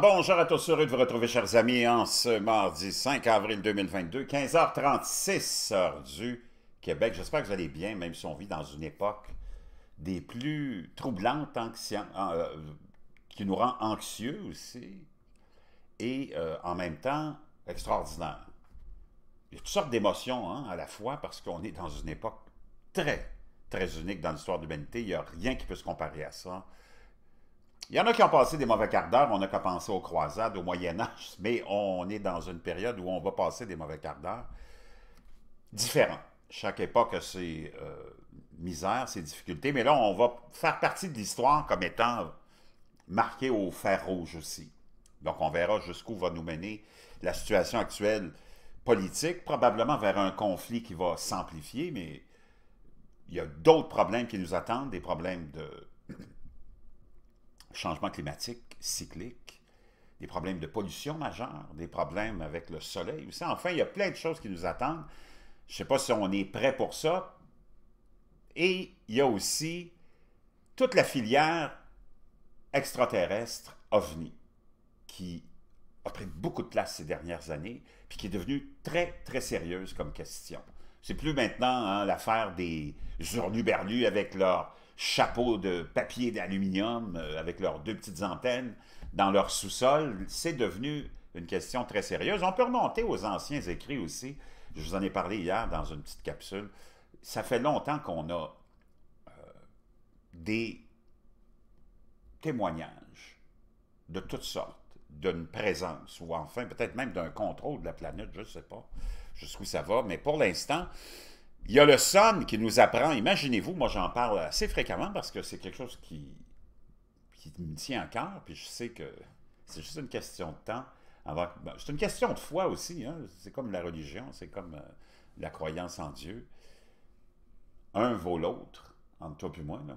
bonjour à tous, heureux de vous retrouver, chers amis, en ce mardi 5 avril 2022, 15h36, heure du Québec. J'espère que vous allez bien, même si on vit dans une époque des plus troublantes, euh, qui nous rend anxieux aussi, et euh, en même temps extraordinaire. Il y a toutes sortes d'émotions hein, à la fois, parce qu'on est dans une époque très, très unique dans l'histoire de l'humanité. Il n'y a rien qui peut se comparer à ça il y en a qui ont passé des mauvais quarts d'heure. On n'a qu'à penser aux croisades, au Moyen-Âge, mais on est dans une période où on va passer des mauvais quarts d'heure différents. Chaque époque a ses euh, misères, ses difficultés, mais là, on va faire partie de l'histoire comme étant marqué au fer rouge aussi. Donc, on verra jusqu'où va nous mener la situation actuelle politique, probablement vers un conflit qui va s'amplifier, mais il y a d'autres problèmes qui nous attendent, des problèmes de changement climatique cyclique, des problèmes de pollution majeure, des problèmes avec le soleil aussi. Enfin, il y a plein de choses qui nous attendent. Je ne sais pas si on est prêt pour ça. Et il y a aussi toute la filière extraterrestre OVNI qui a pris beaucoup de place ces dernières années puis qui est devenue très, très sérieuse comme question. C'est plus maintenant hein, l'affaire des berlus avec leur chapeaux de papier d'aluminium euh, avec leurs deux petites antennes dans leur sous-sol, c'est devenu une question très sérieuse. On peut remonter aux anciens écrits aussi. Je vous en ai parlé hier dans une petite capsule. Ça fait longtemps qu'on a euh, des témoignages de toutes sortes, d'une présence ou enfin peut-être même d'un contrôle de la planète, je ne sais pas jusqu'où ça va, mais pour l'instant, il y a le SON qui nous apprend, imaginez-vous, moi j'en parle assez fréquemment parce que c'est quelque chose qui, me tient à cœur, puis je sais que c'est juste une question de temps. Ben, c'est une question de foi aussi, hein. c'est comme la religion, c'est comme euh, la croyance en Dieu. Un vaut l'autre, entre toi et moi. Là.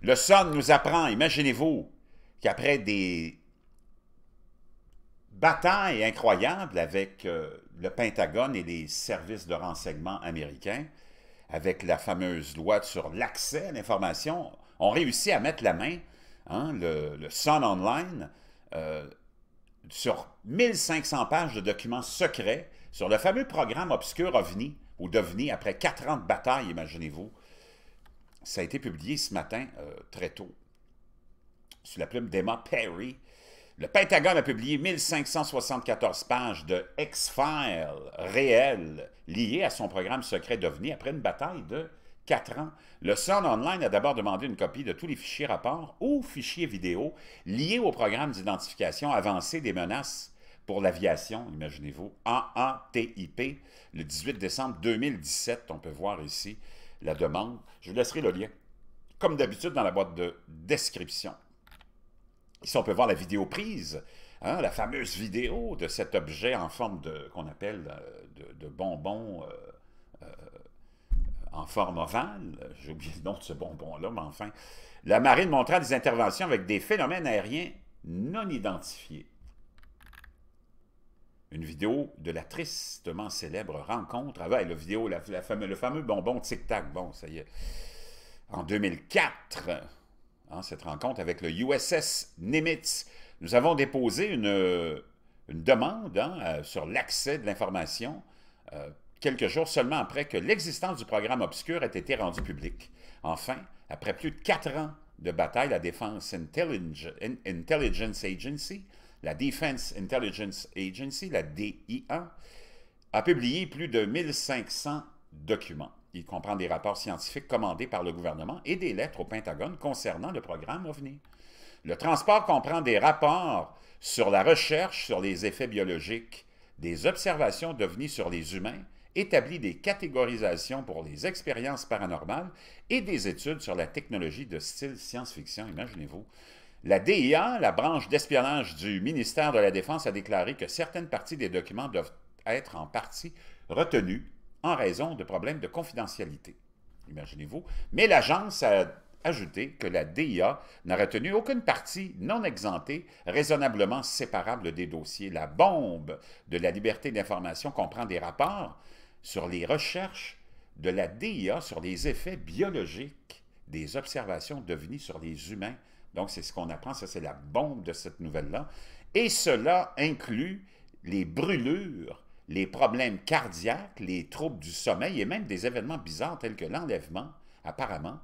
Le SON nous apprend, imaginez-vous, qu'après des batailles incroyables avec euh, le Pentagone et les services de renseignement américains, avec la fameuse loi sur l'accès à l'information, ont réussi à mettre la main, hein, le, Sun Online, euh, sur 1500 pages de documents secrets sur le fameux programme obscur OVNI, ou d'OVNI, après quatre ans de bataille, imaginez-vous. Ça a été publié ce matin, euh, très tôt, sous la plume d'Emma Perry, le Pentagone a publié 1574 pages de X-Files réels liés à son programme secret d'OVNI après une bataille de 4 ans. Le Sun Online a d'abord demandé une copie de tous les fichiers rapports ou fichiers vidéo liés au programme d'identification avancée des menaces pour l'aviation, imaginez-vous, AATIP, le 18 décembre 2017. On peut voir ici la demande. Je vous laisserai le lien, comme d'habitude, dans la boîte de description. Ici, on peut voir la vidéo prise, hein, la fameuse vidéo de cet objet en forme de, qu'on appelle euh, de, de bonbon euh, euh, en forme ovale. J'ai oublié le nom de ce bonbon-là, mais enfin. La marine montra des interventions avec des phénomènes aériens non identifiés. Une vidéo de la tristement célèbre rencontre avec le, vidéo, la, le fameux bonbon Tic Tac. Bon, ça y est. En 2004, Hein, cette rencontre avec le USS Nimitz. Nous avons déposé une, euh, une demande hein, euh, sur l'accès de l'information euh, quelques jours seulement après que l'existence du programme obscur ait été rendue publique. Enfin, après plus de quatre ans de bataille, la Defense Intelligence Agency, la Defense Intelligence Agency, la DIA, a publié plus de 1500 documents. Il comprend des rapports scientifiques commandés par le gouvernement et des lettres au Pentagone concernant le programme OVNI. Le transport comprend des rapports sur la recherche sur les effets biologiques, des observations d'OVNI sur les humains, établit des catégorisations pour les expériences paranormales et des études sur la technologie de style science-fiction, imaginez-vous. La DIA, la branche d'espionnage du ministère de la Défense, a déclaré que certaines parties des documents doivent être en partie retenues en raison de problèmes de confidentialité. Imaginez-vous. Mais l'agence a ajouté que la DIA n'a retenu aucune partie non exemptée raisonnablement séparable des dossiers. La bombe de la liberté d'information comprend des rapports sur les recherches de la DIA sur les effets biologiques des observations devenues sur les humains. Donc, c'est ce qu'on apprend, ça c'est la bombe de cette nouvelle-là. Et cela inclut les brûlures les problèmes cardiaques, les troubles du sommeil et même des événements bizarres tels que l'enlèvement, apparemment,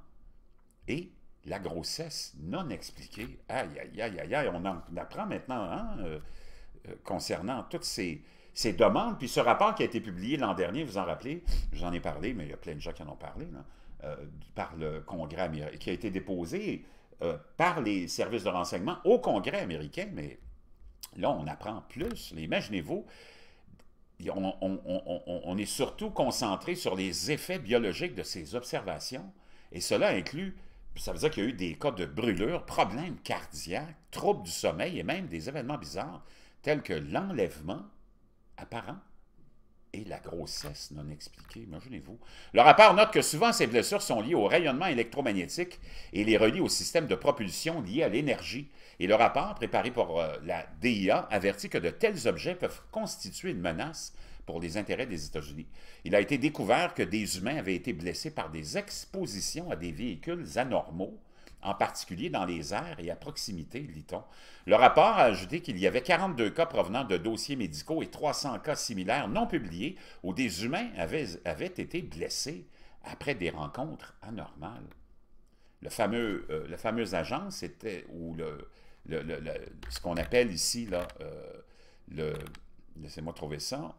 et la grossesse non expliquée. Aïe, aïe, aïe, aïe, aïe. On, en, apprend maintenant hein, euh, euh, concernant toutes ces, demandes. Puis ce rapport qui a été publié l'an dernier, vous en rappelez, j'en ai parlé, mais il y a plein de gens qui en ont parlé, là, euh, par le Congrès américain, qui a été déposé par les services de renseignement au Congrès américain. Mais là, on apprend plus. Imaginez-vous on, est surtout concentré sur les effets biologiques de ces observations, et cela inclut ça veut dire qu'il y a eu des cas de brûlure, problèmes cardiaques, troubles du sommeil et même des événements bizarres tels que l'enlèvement apparent et la grossesse non expliquée. Imaginez-vous. Le rapport note que souvent ces blessures sont liées au rayonnement électromagnétique et les relie au système de propulsion lié à l'énergie. Et le rapport préparé par euh, la DIA avertit que de tels objets peuvent constituer une menace pour les intérêts des États-Unis. Il a été découvert que des humains avaient été blessés par des expositions à des véhicules anormaux en particulier dans les airs et à proximité, lit-on. Le rapport a ajouté qu'il y avait 42 cas provenant de dossiers médicaux et 300 cas similaires non publiés où des humains avaient, été blessés après des rencontres anormales. Le fameux, euh, la fameuse agence était, ce qu'on appelle ici, là, euh, le, laissez-moi trouver ça,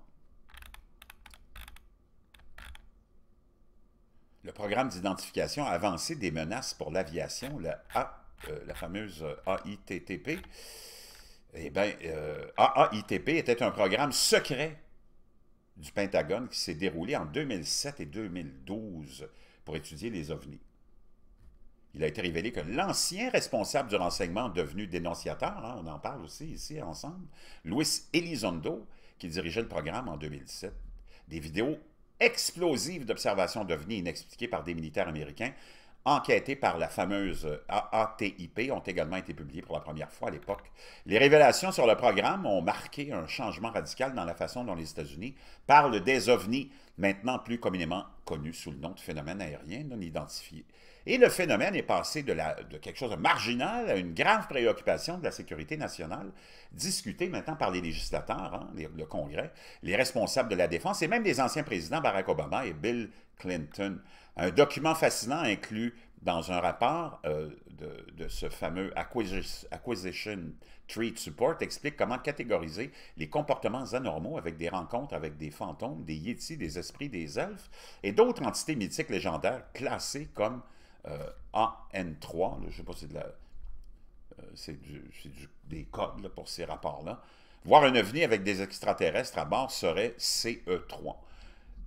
le programme d'identification avancée des menaces pour l'aviation, euh, la, fameuse euh, AITTP, eh bien, euh, était un programme secret du Pentagone qui s'est déroulé en 2007 et 2012 pour étudier les ovnis. Il a été révélé que l'ancien responsable du renseignement devenu dénonciateur, hein, on en parle aussi ici ensemble, Luis Elizondo, qui dirigeait le programme en 2007, des vidéos explosives d'observations d'ovnis inexpliquées par des militaires américains, enquêtés par la fameuse AATIP, ont également été publiées pour la première fois à l'époque. Les révélations sur le programme ont marqué un changement radical dans la façon dont les États-Unis parlent des ovnis, maintenant plus communément connus sous le nom de phénomènes aériens non identifié. Et le phénomène est passé de, quelque chose de marginal à une grave préoccupation de la sécurité nationale, discutée maintenant par les législateurs, hein, le Congrès, les responsables de la défense et même les anciens présidents Barack Obama et Bill Clinton. Un document fascinant inclus dans un rapport euh, de, ce fameux Acquisition, Acquisition Treat Support explique comment catégoriser les comportements anormaux avec des rencontres avec des fantômes, des yétis, des esprits, des elfes et d'autres entités mythiques légendaires classées comme euh, AN3, je ne sais pas si c'est euh, des codes pour ces rapports-là. Voir un ovni avec des extraterrestres à bord serait CE3.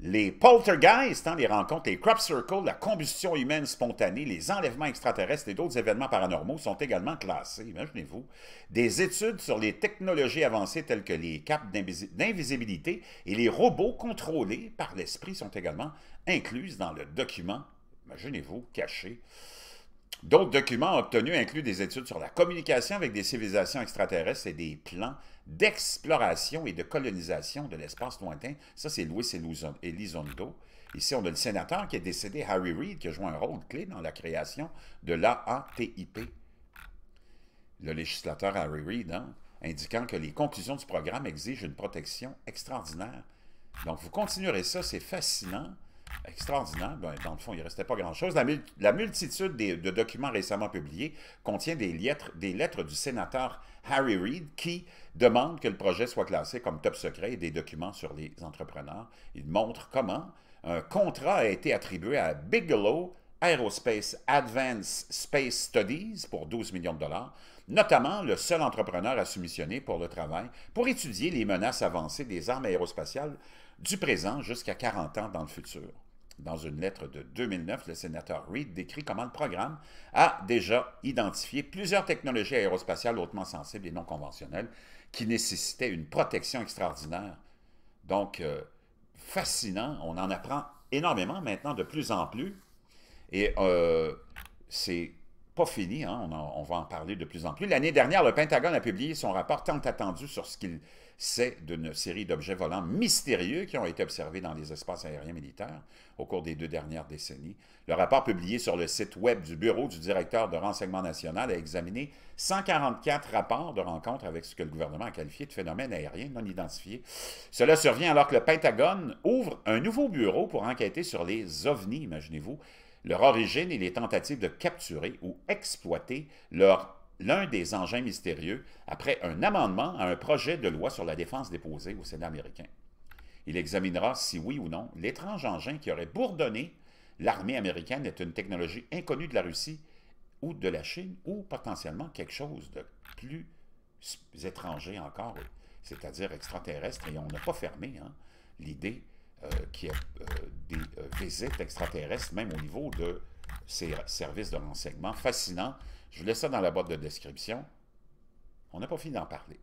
Les poltergeists, hein, les rencontres, les crop circles, la combustion humaine spontanée, les enlèvements extraterrestres et d'autres événements paranormaux sont également classés, imaginez-vous. Des études sur les technologies avancées telles que les capes d'invisibilité et les robots contrôlés par l'esprit sont également incluses dans le document Imaginez-vous, caché. D'autres documents obtenus incluent des études sur la communication avec des civilisations extraterrestres et des plans d'exploration et de colonisation de l'espace lointain. Ça, c'est Louis Elizondo. Ici, on a le sénateur qui est décédé, Harry Reid, qui a joué un rôle clé dans la création de l'AATIP. Le législateur Harry Reid, hein, indiquant que les conclusions du programme exigent une protection extraordinaire. Donc, vous continuerez ça, c'est fascinant extraordinaire. Ben, dans le fond, il ne restait pas grand-chose. La, multitude de documents récemment publiés contient des lettres, des lettres du sénateur Harry Reid qui demande que le projet soit classé comme top secret et des documents sur les entrepreneurs. Il montre comment un contrat a été attribué à Bigelow Aerospace Advanced Space Studies pour 12 millions de dollars Notamment, le seul entrepreneur à soumissionner pour le travail pour étudier les menaces avancées des armes aérospatiales du présent jusqu'à 40 ans dans le futur. Dans une lettre de 2009, le sénateur Reid décrit comment le programme a déjà identifié plusieurs technologies aérospatiales hautement sensibles et non conventionnelles qui nécessitaient une protection extraordinaire. Donc, euh, fascinant, on en apprend énormément maintenant, de plus en plus. Et euh, c'est fini, hein. on, on, va en parler de plus en plus. L'année dernière, le Pentagone a publié son rapport tant attendu sur ce qu'il sait d'une série d'objets volants mystérieux qui ont été observés dans les espaces aériens militaires au cours des deux dernières décennies. Le rapport publié sur le site web du Bureau du directeur de renseignement national a examiné 144 rapports de rencontres avec ce que le gouvernement a qualifié de phénomène aérien non identifié. Cela survient alors que le Pentagone ouvre un nouveau bureau pour enquêter sur les ovnis, imaginez-vous, leur origine et les tentatives de capturer ou exploiter l'un des engins mystérieux après un amendement à un projet de loi sur la défense déposé au Sénat américain. Il examinera si oui ou non l'étrange engin qui aurait bourdonné l'armée américaine est une technologie inconnue de la Russie ou de la Chine ou potentiellement quelque chose de plus étranger encore, c'est-à-dire extraterrestre, et on n'a pas fermé hein, l'idée euh, qui a euh, des euh, visites extraterrestres, même au niveau de ces services de renseignement. Fascinant. Je vous laisse ça dans la boîte de description. On n'a pas fini d'en parler.